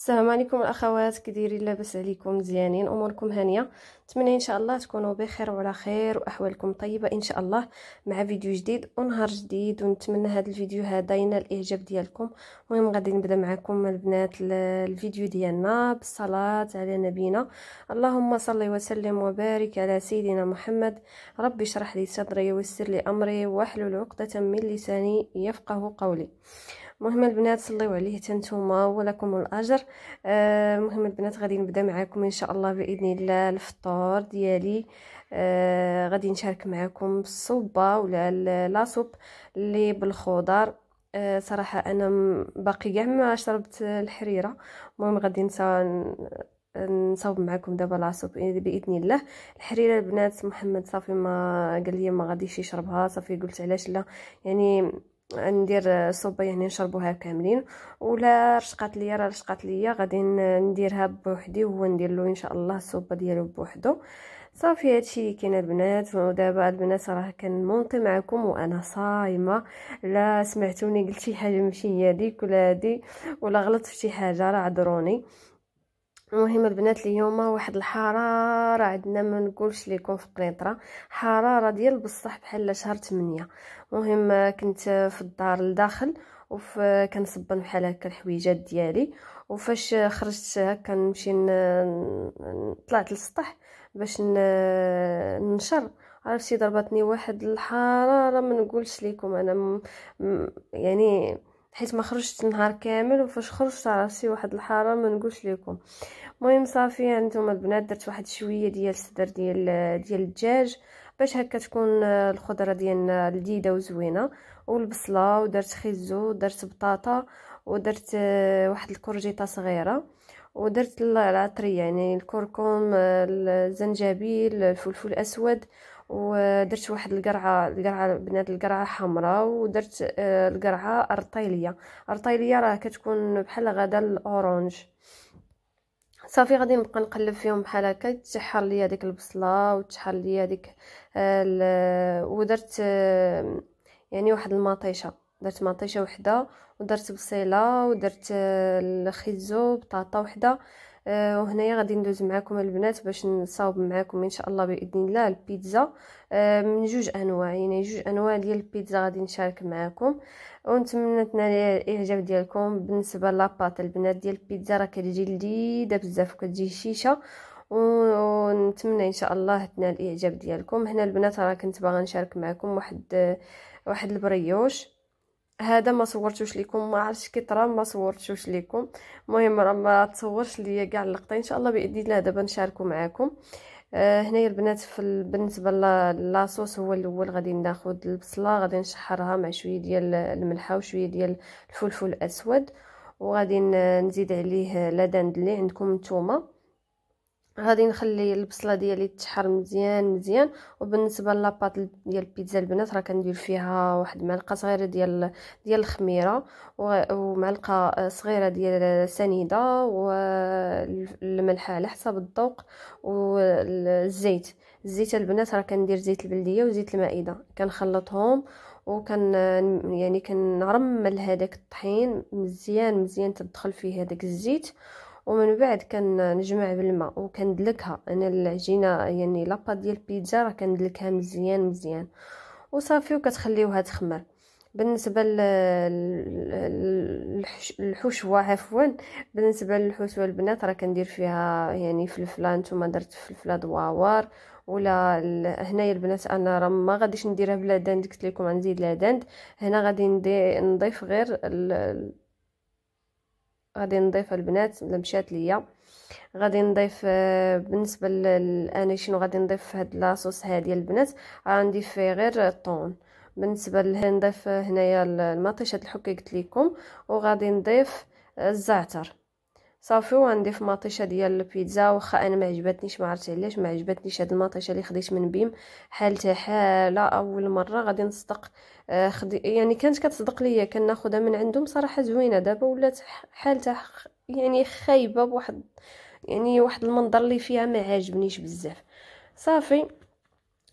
السلام عليكم الاخوات كي دايرين لاباس عليكم مزيانين اموركم هانيه نتمنى ان شاء الله تكونوا بخير وعلى خير واحوالكم طيبه ان شاء الله مع فيديو جديد ونهار جديد ونتمنى هذا الفيديو هذا ينال الاعجاب ديالكم المهم غادي نبدا معكم البنات الفيديو ديالنا بالصلاه على نبينا اللهم صل وسلم وبارك على سيدنا محمد ربي اشرح لي صدري ويسر لي امري واحلل عقده من لساني يفقه قولي مهم البنات صليو عليه حتى نتوما ولكم الاجر آه، المهم البنات غادي نبدا معاكم ان شاء الله باذن الله الفطور ديالي آه غادي نشارك معاكم الصوبه ولا لاصوب اللي بالخضر آه صراحه انا باقي كاع ما شربت الحريره المهم غادي نسا نصاوب معكم دابا لاصوب باذن الله الحريره البنات محمد صافي ما قال لي ما غاديش يشربها صافي قلت علاش لا يعني ندير صوبه يعني نشربوها كاملين ولا رشقات ليا راه رشقات ليا غادي نديرها بوحدي وهو ندير له ان شاء الله الصوبه ديالو بوحدو صافي هادشي كاين البنات ودابا البنات راه كنمونطي معكم وانا صايمه لا سمعتوني قلت شي حاجه ماشي هي هذيك ولا هادي ولا غلطت في شي حاجه راه عذروني المهم البنات اليوم واحد الحراره عندنا ما نقولش لكم في قنيطره حراره ديال بصح بحال شهر 8 المهم كنت في الدار لداخل وفي كنصبن بحال هكا الحويجات ديالي وفاش خرجت هكا نمشي طلعت للسطح باش ننشر عرفتي ضربتني واحد الحراره ما نقولش لكم انا م... يعني حيت ما خرجت النهار كامل وفاش خرجت راسي واحد الحاره ما نقولش لكم المهم صافي هانتوما البنات درت واحد شويه ديال الصدر ديال ديال الدجاج باش هكا تكون آه، الخضره ديالنا لذيذه وزوينه والبصله ودرت خيزو ودرت بطاطا ودرت آه، واحد الكورجيطه صغيره ودرت العطريه يعني الكركم آه، الزنجبيل الفلفل الاسود ودرت واحد القرعه القرعه بنات القرعه حمراء ودرت آه، القرعه الرطيليه الرطيليه راه كتكون بحال غدا الاورانج صافي غادي نبقى نقلب فيهم بحال هكا تحر ليا ديك البصله وتحر ليا ديك آه، ودرت آه، يعني واحد المطيشه درت مطيشه وحده ودرت بصيله ودرت الخيزو بطاطا وحده آه وهنايا غادي ندوز معكم البنات باش نصاوب معكم ان شاء الله باذن الله البيتزا آه، من جوج انواع يعني جوج انواع ديال البيتزا غادي نشارك معكم ونتمنى تنال الاعجاب ديالكم بالنسبه لاباط البنات ديال البيتزا راه كتجي لذيذه بزاف كتجي شيشه ونتمنى ان شاء الله تنال الاعجاب ديالكم هنا البنات راه كنت باغا نشارك معكم واحد آه، واحد البريوش هذا ما صورتوش لكم ما عرفتش كي طرا ما صورتوش لكم المهم راه ما تصورش ليا كاع اللقطه ان شاء الله باذن الله دابا نشاركو معاكم آه هنايا البنات في بالنسبه لاصوص هو الاول غادي ناخذ البصله غادي نشحرها مع شويه ديال الملحه وشويه ديال الفلفل الاسود وغادي نزيد عليه لا دندلي عندكم نتوما غادي نخلي البصله ديالي تحر مزيان مزيان وبالنسبه لاباط ديال البيتزا البنات راه كندير فيها واحد معلقه صغيره ديال ديال الخميره ومعلقه صغيره ديال السنيده والملح على حسب الذوق والزيت الزيت البنات راه كندير زيت البلديه وزيت المائده كنخلطهم وكان يعني كنرمل هذاك الطحين مزيان مزيان تدخل فيه هذاك الزيت ومن بعد نجمع بالماء وكندلكها انا العجينه يعني لابا ديال البيتزا راه كندلكها مزيان مزيان وصافي وكتخليوها تخمر بالنسبه للحشوه عفوا بالنسبه للحشوه البنات راه كندير فيها يعني فلفله نتوما درت فلفله دواور ولا هنايا البنات انا راه ما غاديش نديرها بلا دند قلت لكم غنزيد لا دند هنا غادي نضيف غير غادي نضيف البنات مشات ليا غادي نضيف آه، بالنسبه انا شنو غادي نضيف في هاد لاصوص هادي البنات عندي فيه غير الطون بالنسبه له نضيف هنايا المطيشه الحكي قلت لكم وغادي نضيف آه، الزعتر صافي وغنضيف مطيشه ديال البيتزا واخا انا ما عجبتنيش ما عرفت علاش ما عجبتنيش هاد المطيشه اللي خديت من بيم حالتها حاله اول مره غادي نصدق آه، خدي يعني كانت كتصدق ليا كناخدها من عندهم صراحه زوينه دابا ولات حالتها يعني خايبه بواحد يعني واحد المنظر اللي فيها ما عاجبنيش بزاف صافي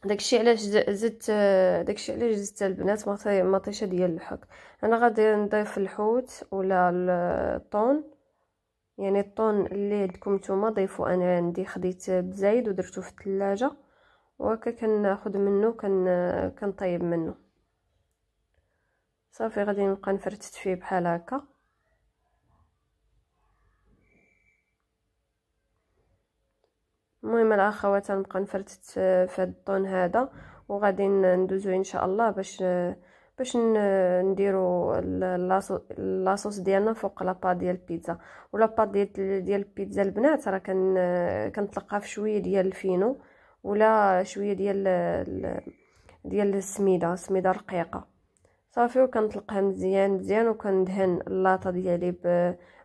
داكشي علاش زدت آه، داكشي علاش زدت البنات مطيشه ديال الحك انا غادي نضيف الحوت ولا الطون يعني الطون اللي عندكم نتوما ضيفوا انا عندي خديت بزايد ودرتو في الثلاجه وهكا كناخذ منه كن كنطيب منه صافي غادي نبقى نفرتت فيه بحال هكا المهم الاخوات نبقى نفرتت في الطون هذا وغادي ندوزو ان شاء الله باش باش نديرو لاصوص ديالنا فوق لابا ديال البيتزا ولابا ديال ديال البيتزا البنات راه كن كنطلقها في شويه ديال الفينو ولا شويه ديال ديال السميده سميده رقيقه صافي وكنطلقها مزيان مزيان وكندهن اللاطه ديالي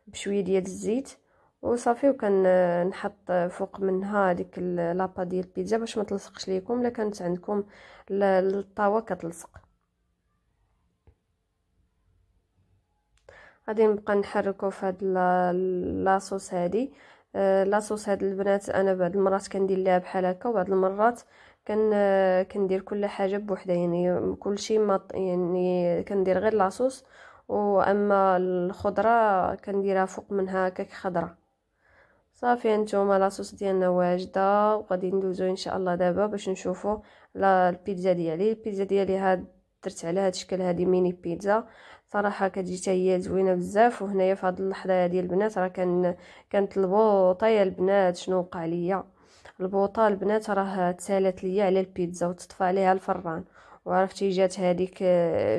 بشويه ديال الزيت وصافي وكنحط فوق منها هذيك لابا ديال البيتزا باش ما تلصقش ليكم الا كانت عندكم الطاوه كتلصق غادي نبقى نحركو في هاد لاصوص هادي آه، لاصوص هاد البنات انا بعض المرات كندير ليها بحال هكا وبعض المرات كن آه، كندير كل حاجه بوحدها يعني كلشي ما يعني كندير غير لاصوص واما الخضره كنديرها فوق منها كيك خضره صافي نتوما لاصوص ديالنا واجده وغادي ندوزو ان شاء الله دابا باش نشوفو البيتزا ديالي البيتزا ديالي هاد درت على هذا الشكل هذه ميني بيتزا صراحه كتجي حتى هي زوينه بزاف وهنايا في هذه اللحظه هذه البنات راه كان كانت البوطه يا البنات شنو وقع ليا البوطه البنات راه تسالات ليا على البيتزا وتطفى عليها الفران وعرفتي جات هذيك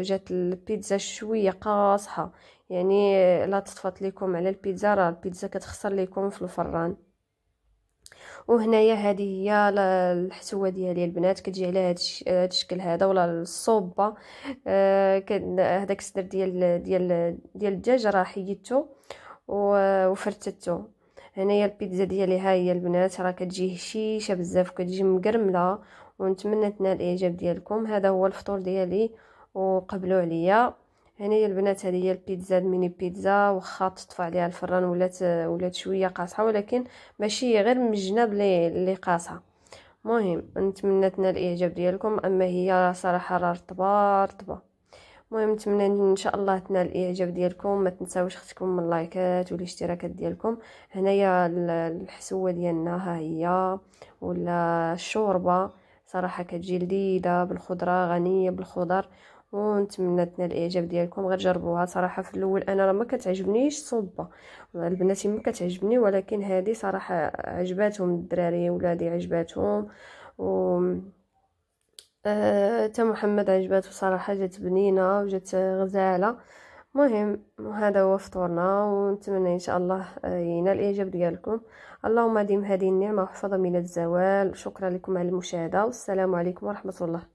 جات البيتزا شويه قاصحه يعني لا تطفات لكم على البيتزا راه البيتزا كتخسر لكم في الفران وهنايا هذه هي الحسوه ديالي البنات كتجي على هذا الشكل هذا ولا الصوبه هذاك آه، السدر ديال ديال ديال الدجاج راه حيدته وفرتته هنايا البيتزا ديالي ها هي البنات راه كتجي هشيشه بزاف كتجي مقرمله ونتمنى تنال الاعجاب ديالكم هذا هو الفطور ديالي وقبلوا عليا يعني هنايا البنات هذه هي البيتزا الميني بيتزا واخا تطفى عليها الفران ولات ولات شويه قاصحه ولكن ماشي غير من الجناب لي اللي قاصحه مهم نتمنى تنال الاعجاب ديالكم اما هي صراحه راه رطبه رطبه المهم نتمنى ان شاء الله تنال الاعجاب ديالكم ما تنساوش اختكم من اللايكات والاشتراكات ديالكم هنايا الحسوه ديالنا ها هي ولا الشوربه صراحه كتجي لذيذه بالخضره غنيه بالخضر ونتمنى تنال الاعجاب ديالكم غير جربوها صراحه في الاول انا راه ما كتعجبنيش صوبه البنات ما كتعجبني ولكن هذه صراحه عجباتهم الدراري ولادي عجباتهم و حتى آه... محمد عجباتو صراحه جات بنينه وجات غزاله مهم هذا هو فطورنا ونتمنى ان شاء الله آه، ينال الاعجاب ديالكم اللهم ديم هذه النعمه وحفظها من الزوال شكرا لكم على المشاهده والسلام عليكم ورحمه الله